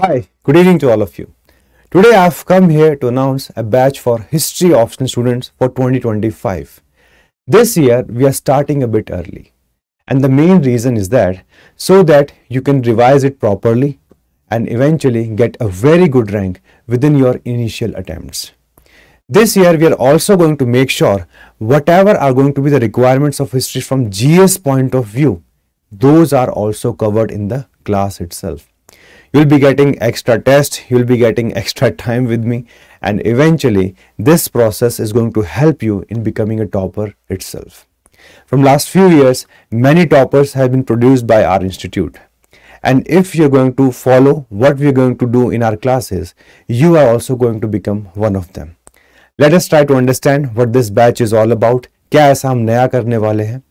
Hi, good evening to all of you. Today I have come here to announce a batch for history optional students for 2025. This year we are starting a bit early and the main reason is that so that you can revise it properly and eventually get a very good rank within your initial attempts. This year we are also going to make sure whatever are going to be the requirements of history from GS point of view, those are also covered in the class itself you'll be getting extra tests, you'll be getting extra time with me and eventually this process is going to help you in becoming a topper itself. From last few years, many toppers have been produced by our institute. And if you're going to follow what we're going to do in our classes, you are also going to become one of them. Let us try to understand what this batch is all about. क्या ऐसा हम नया करने वाले हैं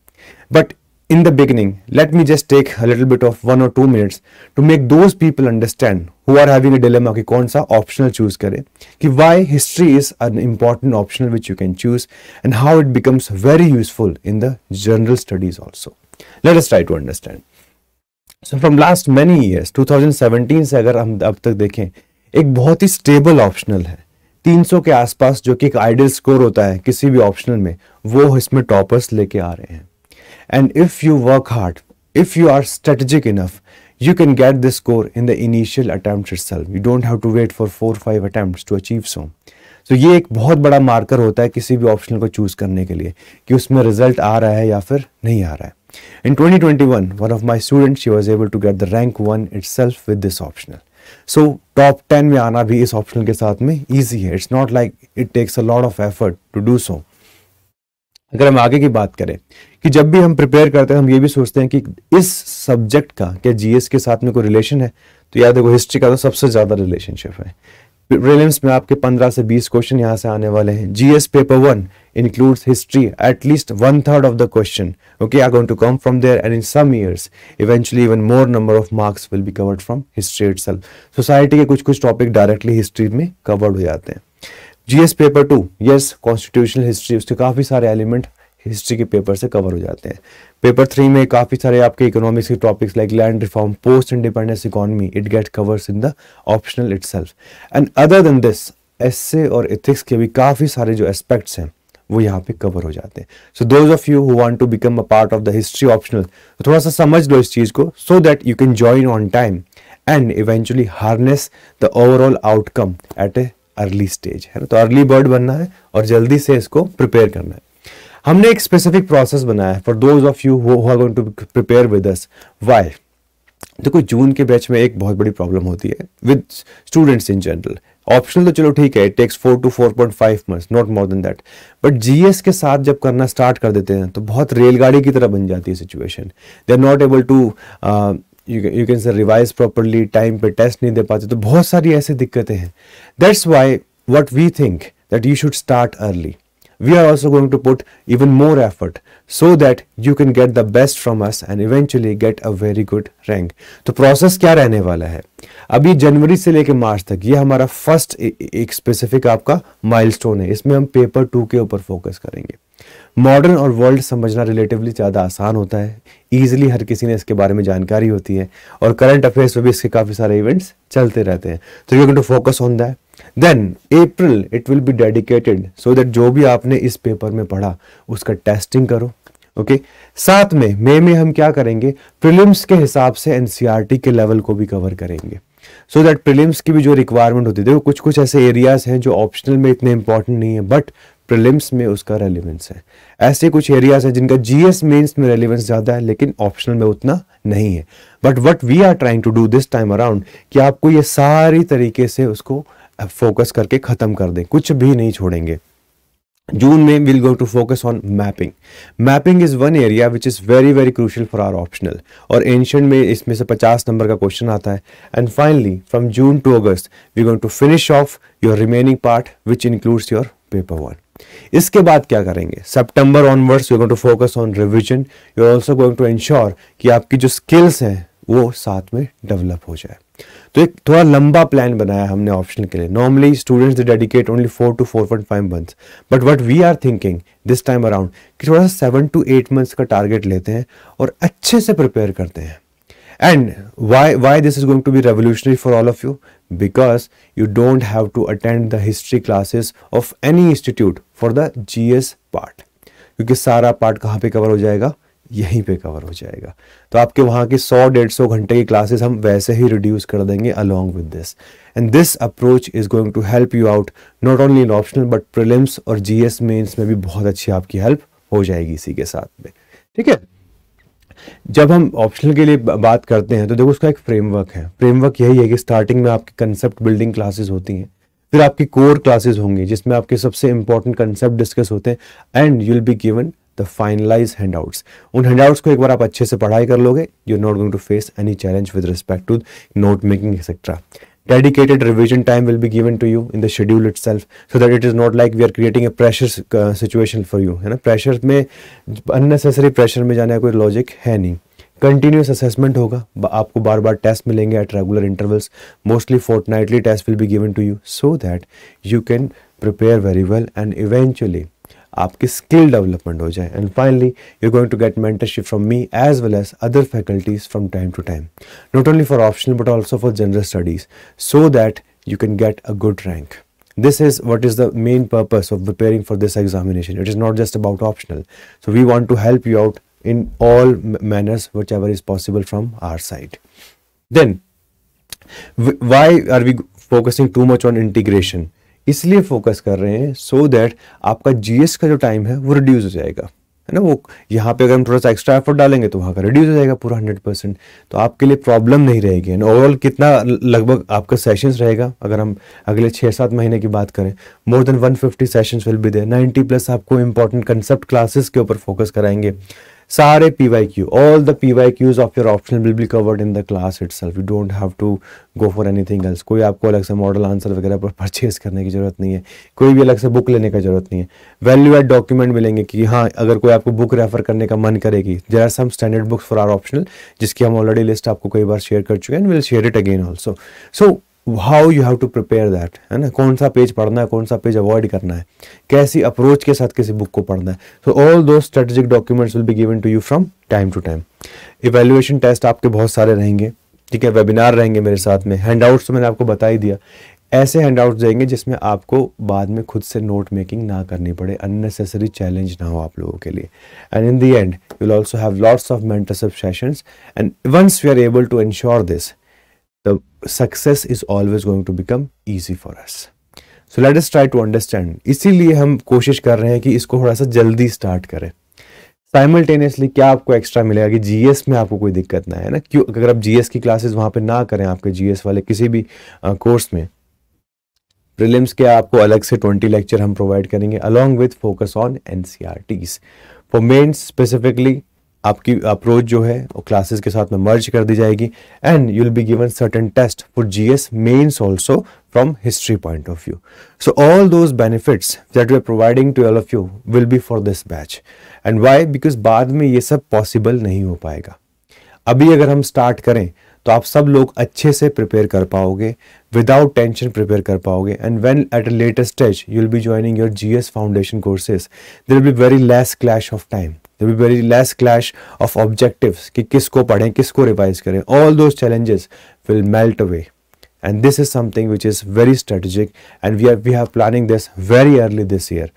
in the beginning, let me just take a little bit of one or two minutes to make those people understand who are having a dilemma ki kaun sa optional choose kare ki why history is an important optional which you can choose and how it becomes very useful in the general studies also. Let us try to understand. So from last many years 2017 se agar hum ab tak देखें ek bahut hi stable optional hai 300 के आसपास जो कि एक ideal score होता है किसी भी ऑप्शनल में वो इसमें टॉपर्स लेके आ रहे हैं And if you work hard, if you are strategic enough, you can get this score in the initial attempt itself. You don't have to wait for four five attempts to achieve so. so, ये एक बहुत बड़ा marker होता है किसी भी optional को choose करने के लिए कि उसमें result In 2021, one of my students, she was able to get the rank 1 itself with this optional. So, top 10 में आना भी इस optional के easy है. It's not like it takes a lot of effort to do so. अगर हम आगे की बात करें कि जब भी हम प्रिपेयर करते हैं हम ये भी सोचते हैं कि इस सब्जेक्ट का क्या जीएस के साथ में कोई रिलेशन है तो याद देखो हिस्ट्री का तो सबसे ज्यादा रिलेशनशिप है प्रीलिम्स में आपके पंद्रह से बीस क्वेश्चन यहाँ से आने वाले हैं GS paper one include history at least one third of the question okay I going to come from there and in some years eventually even more number of marks will be covered from history it society के कुछ कुछ topic directly history में covered हो जाते हैं GS paper two yes constitutional history उसके काफ़ी सारे एलिमेंट हिस्ट्री के पेपर से कवर हो जाते हैं पेपर थ्री में काफ़ी सारे आपके इकोनॉमिक्स के topics like land reform post independence economy it get covers in the optional it and other than this essay और इथिक्स के भी काफ़ी सारे जो एस्पेक्ट्स हैं वो यहाँ पे कवर हो जाते हैं so those of you who want to become a part of the history optional थोड़ा सा समझ लो इस चीज़ को so that you can join on time and eventually harness the overall outcome at a early stage है ना तो अर्ली बर्ड बनना है और जल्दी से इसको प्रिपेयर करना है हमने एक स्पेसिफिक प्रोसेस बनाया है for those of you are going to prepare with us why देखो जून के बैच में एक बहुत बड़ी प्रॉब्लम होती है with students in general optional तो चलो ठीक है takes four to four point five month not more than that but GS के साथ जब करना स्टार्ट कर देते हैं तो बहुत रेलगाड़ी की तरह बन जाती है situation they are not able to you you can say revise properly time पे टेस्ट नहीं दे पाते तो बहुत सारी ऐसी दिक्कतें हैं that's why what we think that you should start early we are also going to put even more effort so that you can get the best from us and eventually get a very good rank तो process क्या रहने वाला है अभी जनवरी से लेकर मार्च तक ये हमारा फर्स्ट एक स्पेसिफिक आपका माइलस्टोन है इसमें हम पेपर टू के ऊपर फोकस करेंगे मॉडर्न और वर्ल्ड समझना रिलेटिवली ज़्यादा आसान होता है ईजिली हर किसी ने इसके बारे में जानकारी होती है और करंट अफेयर्स में भी इसके काफ़ी सारे इवेंट्स चलते रहते हैं तो you can to focus on that then April it will be dedicated so that जो भी आपने इस पेपर में पढ़ा उसका टेस्टिंग करो ओके okay? साथ में मई में हम क्या करेंगे प्रीलिम्स के हिसाब से एनसीईआरटी e के लेवल को भी कवर करेंगे सो दैट प्रीलिम्स की भी जो रिक्वायरमेंट होती है देखो कुछ कुछ ऐसे एरियाज हैं जो ऑप्शनल में इतने इंपॉर्टेंट नहीं है बट प्रीलिम्स में उसका रेलिवेंस है ऐसे कुछ एरियाज हैं जिनका जीएस मेंस में रेलिवेंस ज़्यादा है लेकिन ऑप्शनल में उतना नहीं है but what we are trying to do this time around कि आपको ये सारी तरीके से उसको फोकस करके खत्म कर दें कुछ भी नहीं छोड़ेंगे जून में will go to focus on mapping mapping is one area which is very very crucial for our optional और एंशियंट में इसमें से 50 नंबर का क्वेश्चन आता है and finally from June to August we go to finish off your remaining part which includes your paper one इसके बाद क्या करेंगे September onwards you going to focus on revision you are also going to ensure कि आपकी जो skills हैं वो साथ में डेवलप हो जाए तो एक थोड़ा लंबा प्लान बनाया हमने ऑप्शन के लिए normally students dedicate only four to four point five months but what we are thinking this time around कि थोड़ा सा सेवन टू एट मंथ्स का टारगेट लेते हैं और अच्छे से प्रिपेयर करते हैं and why this is going to be be for all of you because you don't don't have to attend the history classes of any institute for the gs part क्योंकि सारा part कहाँ पे cover हो जाएगा यहीं पे cover हो जाएगा तो आपके वहाँ के 100 डेढ़ सौ घंटे की क्लासेस हम वैसे ही रिड्यूस कर देंगे along with this and this approach is going to help you out not only in optional but prelims और जीएस मेंस में भी बहुत अच्छी आपकी हेल्प हो जाएगी इसी के साथ में ठीक है जब हम ऑप्शनल के लिए बात करते हैं तो देखो उसका एक फ्रेमवर्क है फ्रेमवर्क यही है कि स्टार्टिंग में आपकी कंसेप्ट बिल्डिंग क्लासेस होती हैं फिर आपकी कोर क्लासेस होंगी जिसमें आपके सबसे इंपॉर्टेंट कंसेप्ट डिस्कस होते हैं and you will be given the finalise handouts उन हैंड आउट्स को एक बार आप अच्छे से पढ़ाई कर लोगे you not going to face any challenge with respect to note making etcetera dedicated revision time will भी given to you in the schedule itself so that it is not like we are creating a pressure situation for you है ना pressure में unnecessary pressure में जाने का कोई logic है नहीं कंटिन्यूस असेसमेंट होगा आपको बार बार टेस्ट मिलेंगे at regular intervals mostly nightly test will be given to you so that you can prepare very well and eventually आपकी स्किल डेवलपमेंट हो जाए and finally you going to get mentorship from me as well as other faculties from time to time not only for optional but also for general studies so that you can get a good rank this is what is the main purpose of preparing for this examination it is not just about optional so we want to help you out in all manners whatever is possible from our side then why are we focusing too much on integration इसलिए focus कर रहे हैं so so that आपका GS का जो time है वो reduce हो जाएगा है ना वो यहाँ पे अगर हम थोड़ा सा एक्स्ट्रा एफर्ट डालेंगे तो वहाँ का रिड्यूस हो जाएगा पूरा हंड्रेड परसेंट तो आपके लिए प्रॉब्लम नहीं रहेगी एंड ओवरऑल कितना लगभग आपका सेशंस रहेगा अगर हम अगले छः सात महीने की बात करें more than one fifty session will be there ninety plus आपको इंपॉर्टेंट कंसेप्ट क्लासेस के ऊपर फोकस कराएंगे सारे P Y P Y Qs of your option will be covered in the class itself you don't have to go for anything else कोई आपको अलग से model answer वगैरह पर परचेज करने की ज़रूरत नहीं है कोई भी अलग से बुक लेने की ज़रूरत नहीं है वैल्यू एड डॉक्यूमेंट मिलेंगे कि हाँ अगर कोई आपको बुक रेफर करने का मन करेगी there are some standard books for our optional जिसकी हम ऑलरेडी लिस्ट आपको कई बार शेयर कर चुके हैं and will share it again also so how you have to prepare that है ना कौन सा पेज पढ़ना है कौन सा पेज अवॉइड करना है कैसी अप्रोच के साथ किसी बुक को पढ़ना है so all those strategic documents will be given to you from time to time evaluation test आपके बहुत सारे रहेंगे ठीक है वेबिनार रहेंगे मेरे साथ में हैंड आउट्स तो मैंने आपको बता ही दिया ऐसे हैंड आउट्स देंगे जिसमें आपको बाद में खुद से नोट मेकिंग ना करनी पड़े अननेसेसरी चैलेंज ना हो आप लोगों के लिए and in the end you will also have lots of mentorship sessions and once we are able to ensure this the success is always going to become easy for us. So let us try to understand इसीलिए हम कोशिश कर रहे हैं कि इसको थोड़ा सा जल्दी स्टार्ट करें साइमल्टेनियसली क्या आपको एक्स्ट्रा मिलेगा कि जीएस में आपको कोई दिक्कत ना है ना क्यों अगर आप जीएस की क्लासेस वहां पे ना करें आपके जीएस वाले किसी भी कोर्स में प्रिलिम्स के आपको अलग से ट्वेंटी लेक्चर हम प्रोवाइड करेंगे along with focus on an for mains specifically आपकी अप्रोच जो है वो क्लासेस के साथ में मर्ज कर दी जाएगी and you will be given certain test for GS mains also from history point of view so all those benefits that we are providing to all of you will be for this batch and why because बाद में ये सब possible नहीं हो पाएगा अभी अगर हम स्टार्ट करें तो आप सब लोग अच्छे से प्रिपेयर कर पाओगे विदाउट टेंशन प्रिपेयर कर पाओगे and when at a latest stage you will be joining your GS foundation courses there will be very less clash of time there will be very less clash of objectives कि किसको पढ़ें किसको revise करें all those challenges will melt away and this is something which is very strategic and we are we have planning this very early this year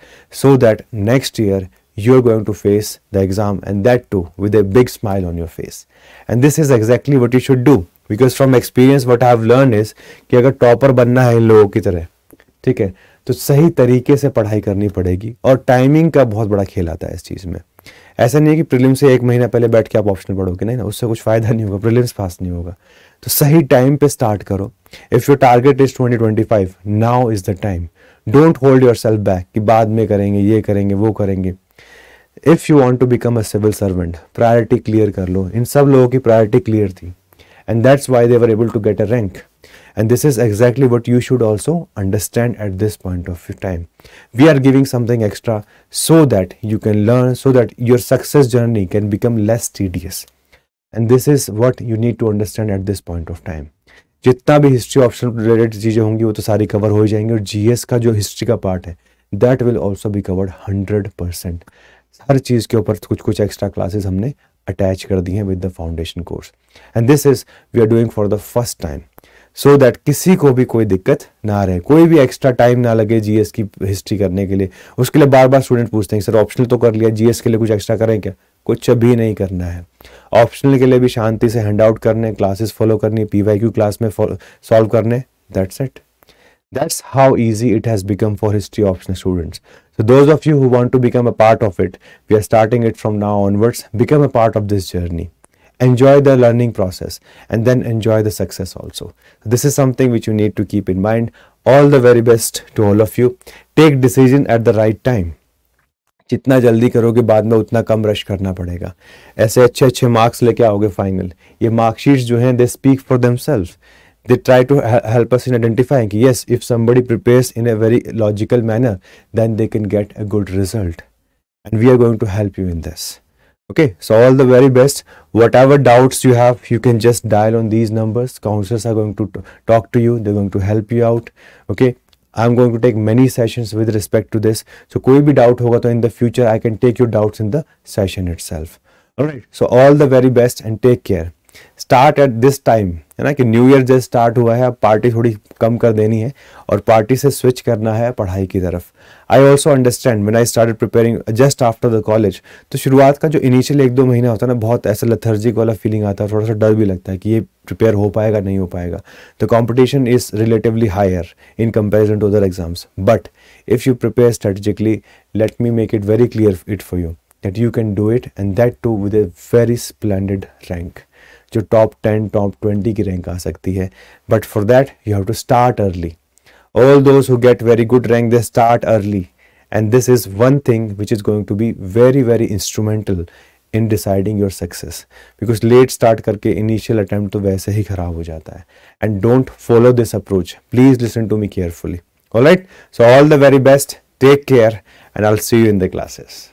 so that next year you're going to face the exam and that too with a big smile on your face and this is exactly what you should do because from experience what i have learned is कि अगर topper बनना है इन लोगों की तरह ठीक है तो सही तरीके से पढ़ाई करनी पड़ेगी और टाइमिंग का बहुत बड़ा खेल आता है इस चीज़ में ऐसा नहीं है कि प्रीलिम्स से एक महीना पहले बैठ के आप ऑप्शन पढ़ोगे नहीं ना उससे कुछ फायदा नहीं होगा प्रीलिम्स पास नहीं होगा तो सही टाइम पे स्टार्ट करो if your target is twenty twenty five now is the time don't hold yourself back कि बाद में करेंगे ये करेंगे वो करेंगे if you want to become a civil servant priority clear कर लो इन सब लोगों की प्रायोरिटी क्लियर थी and that's why they're able to get a rank and this is exactly what you should also understand at this point of time we are giving something extra so that you can learn so that your success journey can become less tedious and this is what you need to understand at this point of time जितना भी history option related चीज़ें होंगी वो तो सारी cover हो जाएंगी और जीएस का जो हिस्ट्री का पार्ट है that will also be covered hundred percent हर चीज़ के ऊपर कुछ कुछ एक्स्ट्रा क्लासेस हमने अटैच कर दी हैं with the foundation course and this is we are doing for the first time so so that किसी को भी कोई दिक्कत ना रहे कोई भी एक्स्ट्रा टाइम ना लगे जीएस की हिस्ट्री करने के लिए उसके लिए बार बार स्टूडेंट पूछते हैं सर ऑप्शनल तो कर लिया जीएस के लिए कुछ एक्स्ट्रा करें क्या कुछ भी नहीं करना है ऑप्शनल के लिए भी शांति से हैंड आउट करने क्लासेस फॉलो करनी पीवाईक्यू क्लास में सॉल्व करने that's it that's how easy it has become for history optional students so those of you who want to become a part of it we are starting it from now onwards become a part of this journey enjoy the learning process and then enjoy the success also. This is something which you need to keep in mind. All the very best to all of you. Take decision at the right time. जितना जल्दी करोगे बाद में उतना कम rush करना पड़ेगा ऐसे अच्छे अच्छे मार्क्स लेके आओगे फाइनल ये मार्कशीट्स जो हैं they speak for themselves they try to help us in identifying yes if somebody prepares in a very logical manner then they can get a good result and we are going to help you in this okay so all the very best whatever doubts you have you can just dial on these numbers counselors are going to talk to you they're going to help you out okay I'm going to take many sessions with respect to this. So, कोई भी doubt होगा तो in the future I can take your doubts in the session itself. Alright. So, all the very best and take care. Start at this time है ना कि new year जैसे start हुआ है अब पार्टी थोड़ी कम कर देनी है और पार्टी से स्विच करना है पढ़ाई की तरफ I also understand man I start preparing just after the college तो शुरुआत का जो इनिशियल एक दो महीना होता है ना बहुत ऐसा लथर्जिक वाला फीलिंग आता है थोड़ा सा डर भी लगता है कि ये प्रिपेयर हो पाएगा नहीं हो पाएगा the competition is relatively higher in comparison to other exams but if you prepare strategically let me make it very clear it for you that you can do it and that too with a very splendid rank जो top ten top twenty की rank आ सकती है but for that you have to start early all those who get very good rank they start early and this is one thing which is going to be very very instrumental in deciding your success because late start करके initial attempt तो वैसे ही खराब हो जाता है and don't follow this approach please listen to me carefully all right so all the very best take care and I see you in the classes